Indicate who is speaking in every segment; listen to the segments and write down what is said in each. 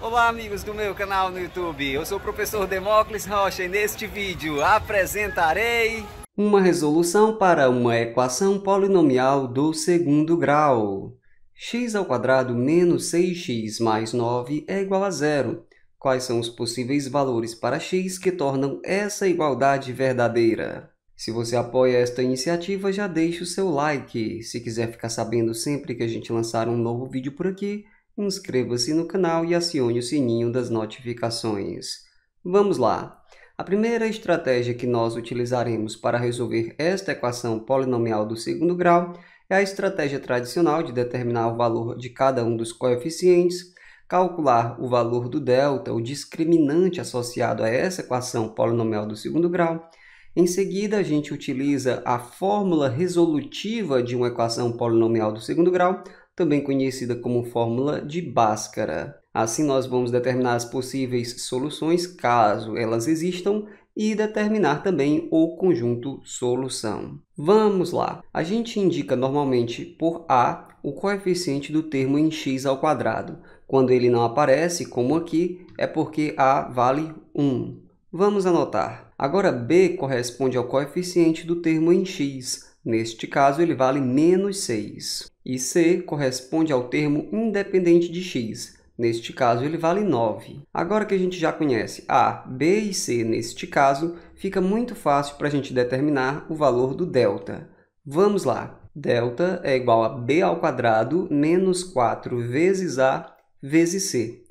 Speaker 1: Olá amigos do meu canal no YouTube, eu sou o professor Demócles Rocha e neste vídeo apresentarei uma resolução para uma equação polinomial do segundo grau. x ao quadrado menos 6x mais 9 é igual a zero. Quais são os possíveis valores para x que tornam essa igualdade verdadeira? Se você apoia esta iniciativa, já deixe o seu like. Se quiser ficar sabendo sempre que a gente lançar um novo vídeo por aqui, inscreva-se no canal e acione o sininho das notificações. Vamos lá! A primeira estratégia que nós utilizaremos para resolver esta equação polinomial do segundo grau é a estratégia tradicional de determinar o valor de cada um dos coeficientes, calcular o valor do delta, o discriminante associado a essa equação polinomial do segundo grau. Em seguida, a gente utiliza a fórmula resolutiva de uma equação polinomial do segundo grau também conhecida como fórmula de Bhaskara. Assim, nós vamos determinar as possíveis soluções, caso elas existam, e determinar também o conjunto solução. Vamos lá. A gente indica normalmente por A o coeficiente do termo em x ao quadrado. Quando ele não aparece, como aqui, é porque A vale 1. Vamos anotar. Agora B corresponde ao coeficiente do termo em x. Neste caso, ele vale menos 6 e C corresponde ao termo independente de x. Neste caso, ele vale 9. Agora que a gente já conhece A, B e C neste caso, fica muito fácil para a gente determinar o valor do delta. Vamos lá. Delta é igual a B ao quadrado menos 4 vezes A vezes C.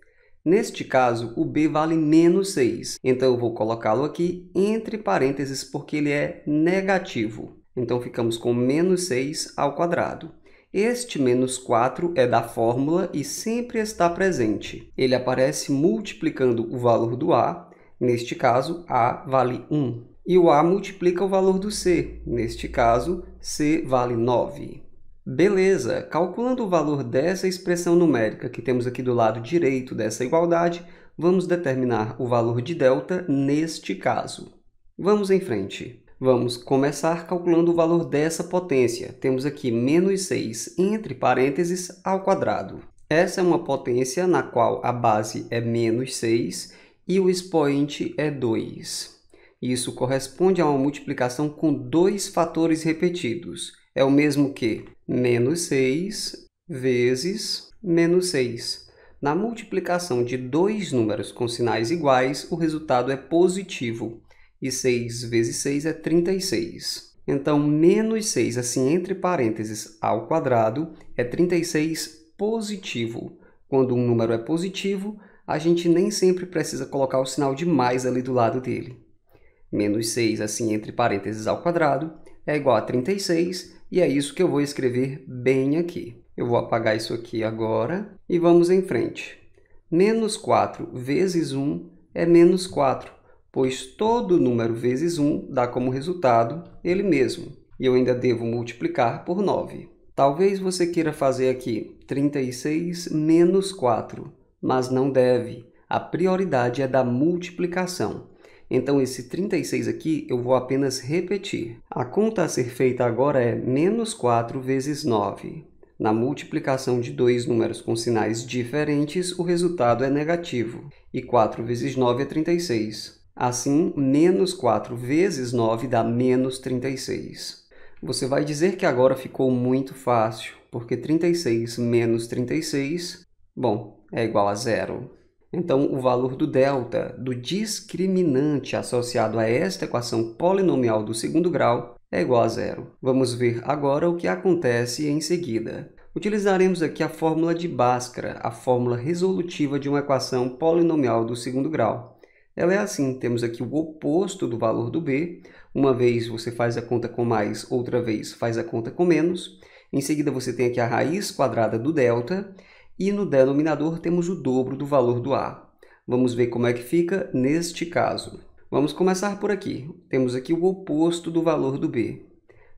Speaker 1: Neste caso, o b vale menos 6, então eu vou colocá-lo aqui entre parênteses porque ele é negativo. Então, ficamos com menos 6 ao quadrado. Este menos 4 é da fórmula e sempre está presente. Ele aparece multiplicando o valor do A, neste caso, A vale 1. E o A multiplica o valor do C, neste caso, C vale 9. Beleza, calculando o valor dessa expressão numérica que temos aqui do lado direito dessa igualdade, vamos determinar o valor de delta neste caso. Vamos em frente. Vamos começar calculando o valor dessa potência. Temos aqui menos 6 entre parênteses ao quadrado. Essa é uma potência na qual a base é menos 6 e o expoente é 2. Isso corresponde a uma multiplicação com dois fatores repetidos. É o mesmo que menos 6 vezes menos 6. Na multiplicação de dois números com sinais iguais, o resultado é positivo e 6 vezes 6 é 36. Então, menos 6, assim, entre parênteses, ao quadrado, é 36 positivo. Quando um número é positivo, a gente nem sempre precisa colocar o sinal de mais ali do lado dele. Menos 6, assim, entre parênteses, ao quadrado, é igual a 36, e é isso que eu vou escrever bem aqui. Eu vou apagar isso aqui agora e vamos em frente. Menos 4 vezes 1 é menos 4 pois todo número vezes 1 dá como resultado ele mesmo, e eu ainda devo multiplicar por 9. Talvez você queira fazer aqui 36 menos 4, mas não deve. A prioridade é da multiplicação. Então, esse 36 aqui eu vou apenas repetir. A conta a ser feita agora é menos 4 vezes 9. Na multiplicação de dois números com sinais diferentes, o resultado é negativo. E 4 vezes 9 é 36. Assim, menos 4 vezes 9 dá menos 36. Você vai dizer que agora ficou muito fácil, porque 36 menos 36, bom, é igual a zero. Então, o valor do delta, do discriminante associado a esta equação polinomial do segundo grau, é igual a zero. Vamos ver agora o que acontece em seguida. Utilizaremos aqui a fórmula de Bhaskara, a fórmula resolutiva de uma equação polinomial do segundo grau. Ela é assim, temos aqui o oposto do valor do B. Uma vez você faz a conta com mais, outra vez faz a conta com menos. Em seguida você tem aqui a raiz quadrada do delta e no denominador temos o dobro do valor do A. Vamos ver como é que fica neste caso. Vamos começar por aqui. Temos aqui o oposto do valor do B.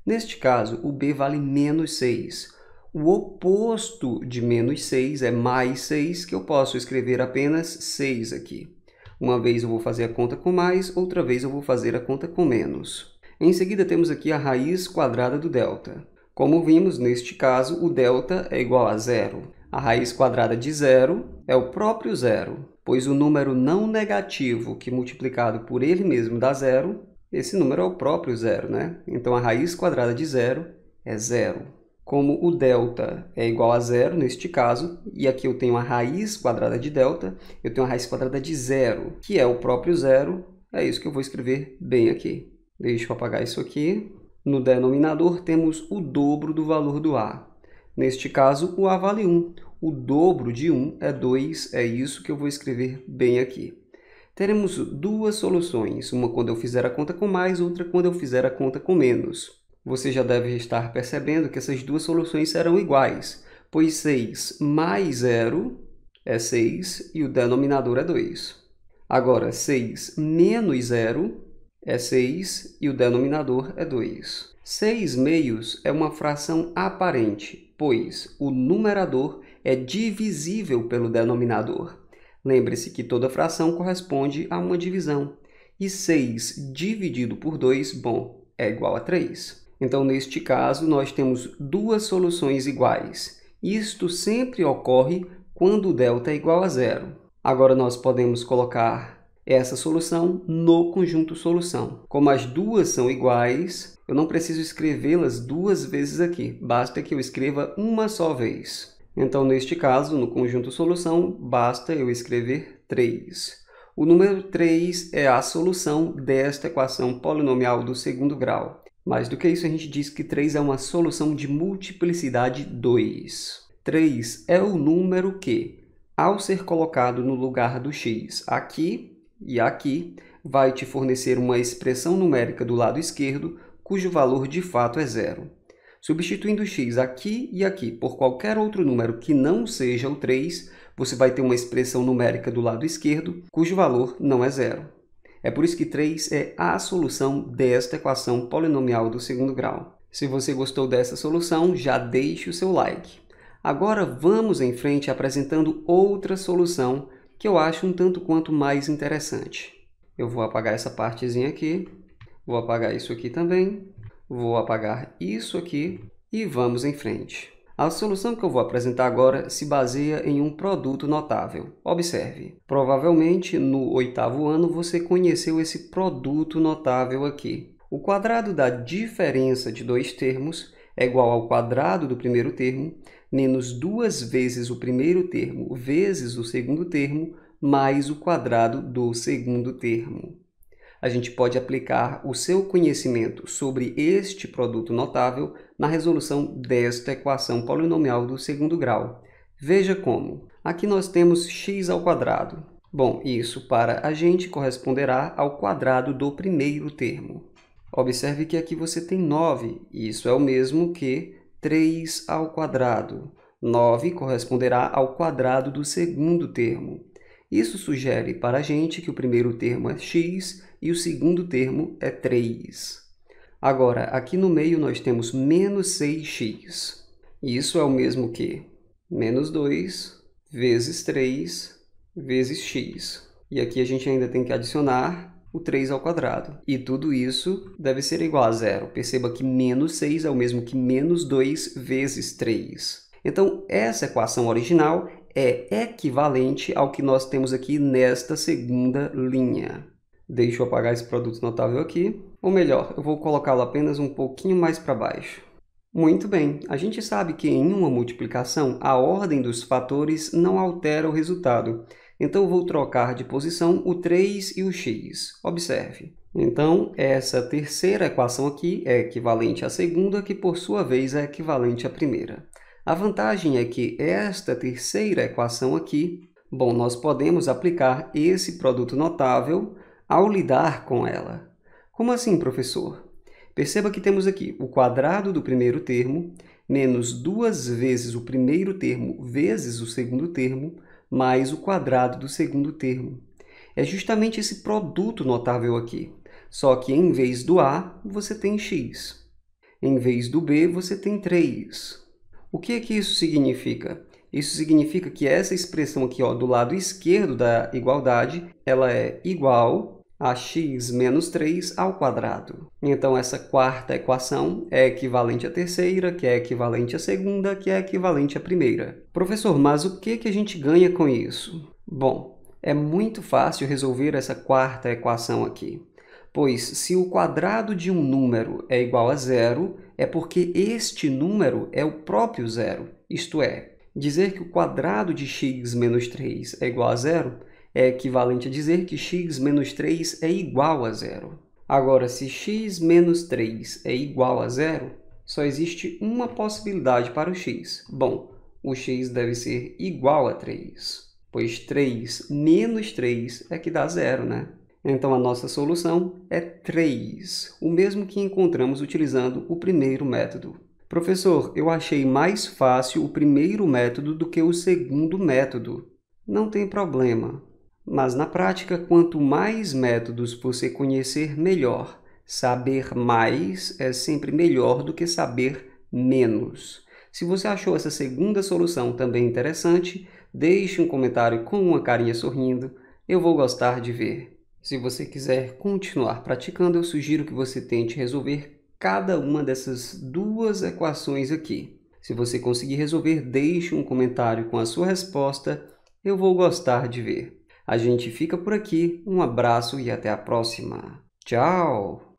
Speaker 1: Neste caso, o B vale menos 6. O oposto de menos 6 é mais 6, que eu posso escrever apenas 6 aqui. Uma vez eu vou fazer a conta com mais, outra vez eu vou fazer a conta com menos. Em seguida temos aqui a raiz quadrada do delta. Como vimos, neste caso, o delta é igual a zero. A raiz quadrada de zero é o próprio zero, pois o número não negativo que multiplicado por ele mesmo dá zero, esse número é o próprio zero, né? Então a raiz quadrada de zero é zero como o delta é igual a zero neste caso, e aqui eu tenho a raiz quadrada de delta, eu tenho a raiz quadrada de zero, que é o próprio zero, é isso que eu vou escrever bem aqui. Deixa eu apagar isso aqui. No denominador temos o dobro do valor do A. Neste caso, o A vale 1. O dobro de 1 é 2, é isso que eu vou escrever bem aqui. Teremos duas soluções, uma quando eu fizer a conta com mais, outra quando eu fizer a conta com menos. Você já deve estar percebendo que essas duas soluções serão iguais, pois 6 mais 0 é 6 e o denominador é 2. Agora, 6 menos 0 é 6 e o denominador é 2. 6 meios é uma fração aparente, pois o numerador é divisível pelo denominador. Lembre-se que toda fração corresponde a uma divisão. E 6 dividido por 2, bom, é igual a 3. Então, neste caso, nós temos duas soluções iguais. Isto sempre ocorre quando o delta é igual a zero. Agora, nós podemos colocar essa solução no conjunto solução. Como as duas são iguais, eu não preciso escrevê-las duas vezes aqui, basta que eu escreva uma só vez. Então, neste caso, no conjunto solução, basta eu escrever 3. O número 3 é a solução desta equação polinomial do segundo grau. Mais do que isso, a gente diz que 3 é uma solução de multiplicidade 2. 3 é o número que, ao ser colocado no lugar do x aqui e aqui, vai te fornecer uma expressão numérica do lado esquerdo, cujo valor de fato é zero. Substituindo x aqui e aqui por qualquer outro número que não seja o 3, você vai ter uma expressão numérica do lado esquerdo, cujo valor não é zero. É por isso que 3 é a solução desta equação polinomial do segundo grau. Se você gostou dessa solução, já deixe o seu like. Agora vamos em frente apresentando outra solução que eu acho um tanto quanto mais interessante. Eu vou apagar essa partezinha aqui, vou apagar isso aqui também, vou apagar isso aqui e vamos em frente. A solução que eu vou apresentar agora se baseia em um produto notável. Observe, provavelmente no oitavo ano você conheceu esse produto notável aqui. O quadrado da diferença de dois termos é igual ao quadrado do primeiro termo, menos duas vezes o primeiro termo, vezes o segundo termo, mais o quadrado do segundo termo a gente pode aplicar o seu conhecimento sobre este produto notável na resolução desta equação polinomial do segundo grau. Veja como. Aqui nós temos x ao quadrado. Bom, isso para a gente corresponderá ao quadrado do primeiro termo. Observe que aqui você tem 9, isso é o mesmo que 3 ao quadrado. 9 corresponderá ao quadrado do segundo termo. Isso sugere para a gente que o primeiro termo é x e o segundo termo é 3. Agora, aqui no meio nós temos menos 6x. Isso é o mesmo que menos 2 vezes 3 vezes x. E aqui a gente ainda tem que adicionar o 3 ao quadrado. E tudo isso deve ser igual a zero. Perceba que menos 6 é o mesmo que menos 2 vezes 3. Então, essa equação original é equivalente ao que nós temos aqui nesta segunda linha. Deixa eu apagar esse produto notável aqui, ou melhor, eu vou colocá-lo apenas um pouquinho mais para baixo. Muito bem, a gente sabe que em uma multiplicação a ordem dos fatores não altera o resultado. Então vou trocar de posição o 3 e o x. Observe. Então essa terceira equação aqui é equivalente à segunda, que por sua vez é equivalente à primeira. A vantagem é que esta terceira equação aqui, bom, nós podemos aplicar esse produto notável ao lidar com ela. Como assim, professor? Perceba que temos aqui o quadrado do primeiro termo, menos duas vezes o primeiro termo vezes o segundo termo, mais o quadrado do segundo termo. É justamente esse produto notável aqui, só que em vez do A, você tem x. Em vez do B, você tem 3. O que é que isso significa? Isso significa que essa expressão aqui ó, do lado esquerdo da igualdade, ela é igual a x menos 3 ao quadrado. Então, essa quarta equação é equivalente à terceira, que é equivalente à segunda, que é equivalente à primeira. Professor, mas o que, é que a gente ganha com isso? Bom, é muito fácil resolver essa quarta equação aqui pois se o quadrado de um número é igual a zero, é porque este número é o próprio zero, isto é, dizer que o quadrado de x menos 3 é igual a zero é equivalente a dizer que x menos 3 é igual a zero. Agora, se x menos 3 é igual a zero, só existe uma possibilidade para o x. Bom, o x deve ser igual a 3, pois 3 menos 3 é que dá zero, né? Então a nossa solução é 3, o mesmo que encontramos utilizando o primeiro método. Professor, eu achei mais fácil o primeiro método do que o segundo método. Não tem problema. Mas na prática, quanto mais métodos você conhecer, melhor. Saber mais é sempre melhor do que saber menos. Se você achou essa segunda solução também interessante, deixe um comentário com uma carinha sorrindo. Eu vou gostar de ver. Se você quiser continuar praticando, eu sugiro que você tente resolver cada uma dessas duas equações aqui. Se você conseguir resolver, deixe um comentário com a sua resposta, eu vou gostar de ver. A gente fica por aqui, um abraço e até a próxima. Tchau!